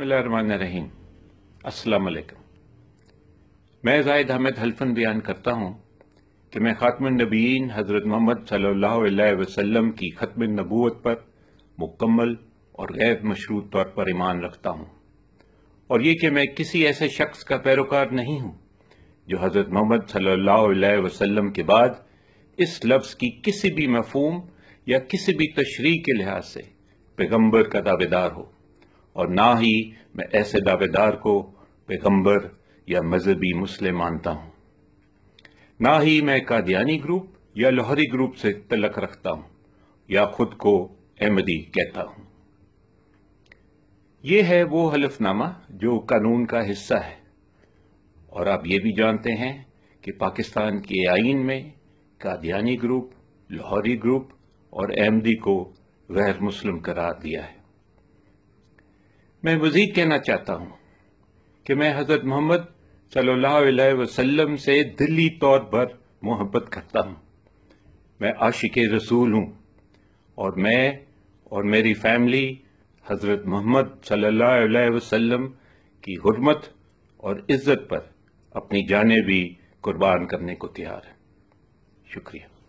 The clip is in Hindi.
अस्सलाम वालेकुम मैं जायद अहमद हल्फन बयान करता हूँ कि मैं खातम नबीन हज़रत मोहम्मद अलैहि वसल्लम की ख़त्म नबूत पर मुकम्मल और गैर मशरूत तौर पर ईमान रखता हूँ और ये कि मैं किसी ऐसे शख्स का पैरोकार नहीं हूं जो हज़रत मोहम्मद अलैहि वसल्लम के बाद इस लफ्ज़ की किसी भी मफहम या किसी भी तशरी के लिहाज से पैगम्बर का दावेदार हो और ना ही मैं ऐसे दावेदार को पैगंबर या मजहबी मुस्लिम मानता हूँ ना ही मैं कादियानी ग्रुप या लाहौरी ग्रुप से तलक रखता हूं या खुद को अहमदी कहता हूं ये है वो हलफनामा जो कानून का हिस्सा है और आप ये भी जानते हैं कि पाकिस्तान के आइन में कादियानी ग्रुप लाहौरी ग्रुप और अहमदी को गैर मुस्लिम करार दिया है मैं मज़ीद कहना चाहता हूँ कि मैं हज़रत मोहम्मद सल्लाम से दिली तौर पर मोहब्बत करता हूँ मैं आशिक रसूल हूँ और मैं और मेरी फैमिली हज़रत मोहम्मद सल्लाम की हरमत और इज़्ज़त पर अपनी जाने भी कुर्बान करने को तैयार है शुक्रिया